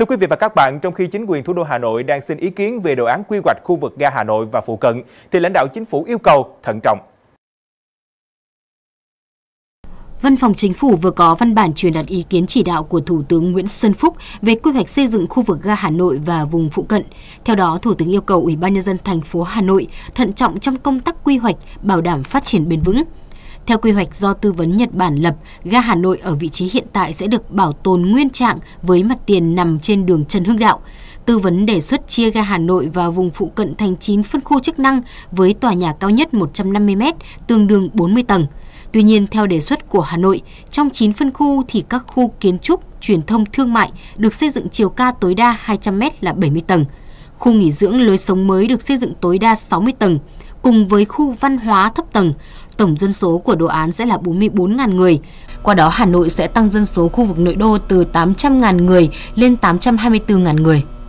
Thưa quý vị và các bạn, trong khi chính quyền thủ đô Hà Nội đang xin ý kiến về đồ án quy hoạch khu vực ga Hà Nội và phụ cận, thì lãnh đạo chính phủ yêu cầu thận trọng. Văn phòng Chính phủ vừa có văn bản truyền đạt ý kiến chỉ đạo của Thủ tướng Nguyễn Xuân Phúc về quy hoạch xây dựng khu vực ga Hà Nội và vùng phụ cận. Theo đó, Thủ tướng yêu cầu Ủy ban nhân dân thành phố Hà Nội thận trọng trong công tác quy hoạch, bảo đảm phát triển bền vững. Theo quy hoạch do tư vấn Nhật Bản lập, ga Hà Nội ở vị trí hiện tại sẽ được bảo tồn nguyên trạng với mặt tiền nằm trên đường Trần Hưng Đạo. Tư vấn đề xuất chia ga Hà Nội vào vùng phụ cận thành 9 phân khu chức năng với tòa nhà cao nhất 150m, tương đương 40 tầng. Tuy nhiên, theo đề xuất của Hà Nội, trong 9 phân khu thì các khu kiến trúc, truyền thông thương mại được xây dựng chiều cao tối đa 200m là 70 tầng. Khu nghỉ dưỡng lối sống mới được xây dựng tối đa 60 tầng, cùng với khu văn hóa thấp tầng, tổng dân số của đồ án sẽ là 44.000 người. Qua đó Hà Nội sẽ tăng dân số khu vực nội đô từ 800.000 người lên 824.000 người.